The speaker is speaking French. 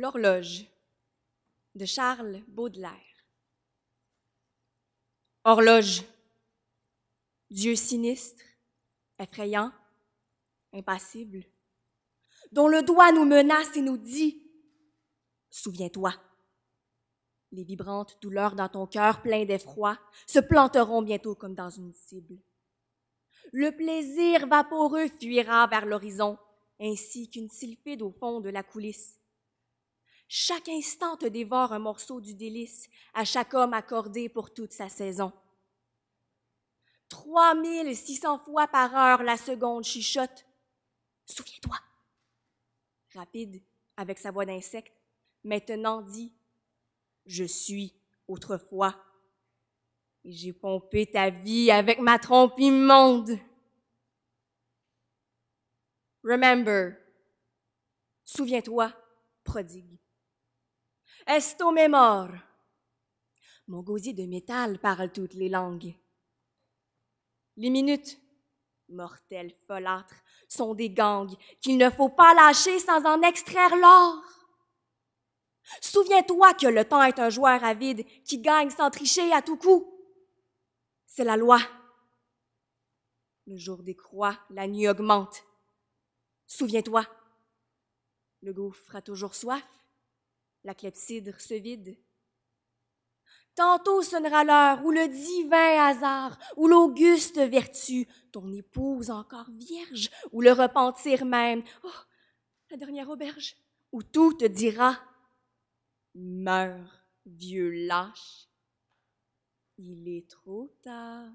L'horloge de Charles Baudelaire. Horloge, Dieu sinistre, effrayant, impassible, dont le doigt nous menace et nous dit Souviens-toi, les vibrantes douleurs dans ton cœur plein d'effroi se planteront bientôt comme dans une cible. Le plaisir vaporeux fuira vers l'horizon, ainsi qu'une sylphide au fond de la coulisse chaque instant te dévore un morceau du délice à chaque homme accordé pour toute sa saison. 3600 fois par heure la seconde chuchote. Souviens-toi. Rapide, avec sa voix d'insecte, maintenant dit Je suis autrefois. Et j'ai pompé ta vie avec ma trompe immonde. Remember. Souviens-toi, prodigue. Estomé mort. Mon gosier de métal parle toutes les langues. Les minutes, mortelles folâtres, sont des gangs qu'il ne faut pas lâcher sans en extraire l'or. Souviens-toi que le temps est un joueur avide qui gagne sans tricher à tout coup. C'est la loi. Le jour décroît, la nuit augmente. Souviens-toi, le gouffre a toujours soif la clepsydre se vide. Tantôt sonnera l'heure où le divin hasard, où l'auguste vertu, ton épouse encore vierge, où le repentir même, oh, la dernière auberge, où tout te dira Meurs, vieux lâche, il est trop tard.